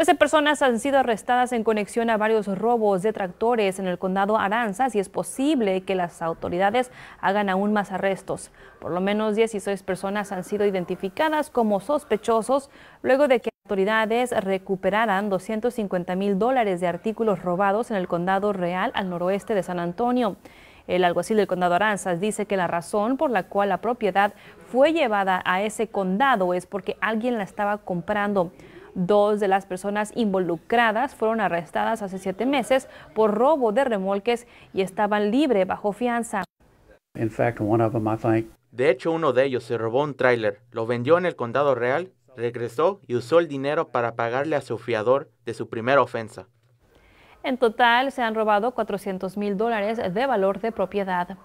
13 personas han sido arrestadas en conexión a varios robos de tractores en el condado Aranzas y es posible que las autoridades hagan aún más arrestos. Por lo menos 16 personas han sido identificadas como sospechosos luego de que autoridades recuperaran 250 mil dólares de artículos robados en el condado real al noroeste de San Antonio. El alguacil del condado Aranzas dice que la razón por la cual la propiedad fue llevada a ese condado es porque alguien la estaba comprando. Dos de las personas involucradas fueron arrestadas hace siete meses por robo de remolques y estaban libre bajo fianza. De hecho, uno de ellos se robó un tráiler, lo vendió en el condado real, regresó y usó el dinero para pagarle a su fiador de su primera ofensa. En total se han robado 400 mil dólares de valor de propiedad.